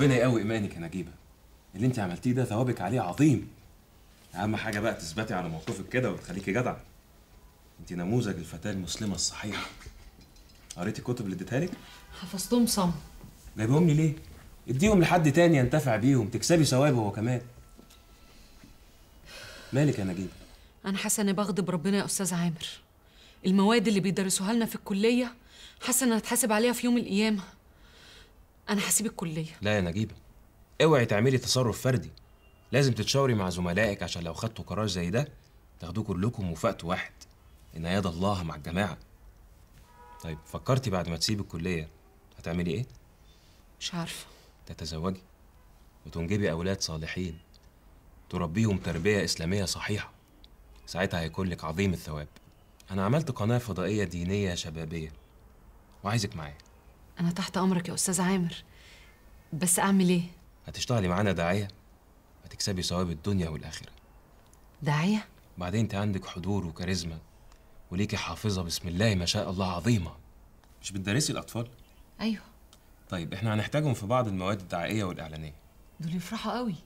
ربنا يقوي ايمانك يا نجيبه اللي انت عملتيه ده ثوابك عليه عظيم اهم حاجه بقى تثبتي على موقفك كده وتخليكي جدعه انت نموذج الفتاه المسلمه الصحيحه قريتي الكتب اللي اديتها لك حفظتهم صم جايبهم لي ليه اديهم لحد تاني ينتفع بيهم تكسبي ثوابه هو كمان مالك يا نجيب انا حاسه اني بغضب ربنا يا استاذ عامر المواد اللي بيدرسوها لنا في الكليه حاسه ان هتحاسب عليها في يوم القيامه انا هسيب الكليه لا يا نجيبه اوعي تعملي تصرف فردي لازم تتشاوري مع زملائك عشان لو خدتوا قرار زي ده تاخدوه كلكم وفقت واحد ان يد الله مع الجماعه طيب فكرتي بعد ما تسيبي الكليه هتعملي ايه مش عارفه تتزوجي وتنجبي اولاد صالحين تربيهم تربيه اسلاميه صحيحه ساعتها هيكون لك عظيم الثواب انا عملت قناه فضائيه دينيه شبابيه وعايزك معايا أنا تحت أمرك يا أستاذ عامر بس أعمل إيه؟ هتشتغلي معانا داعية هتكسبي ثواب الدنيا والآخرة داعية؟ بعدين أنت عندك حضور وكاريزما وليكي حافظة بسم الله ما شاء الله عظيمة مش بتدرسي الأطفال؟ أيوه طيب إحنا هنحتاجهم في بعض المواد الدعائية والإعلانية دول يفرحوا قوي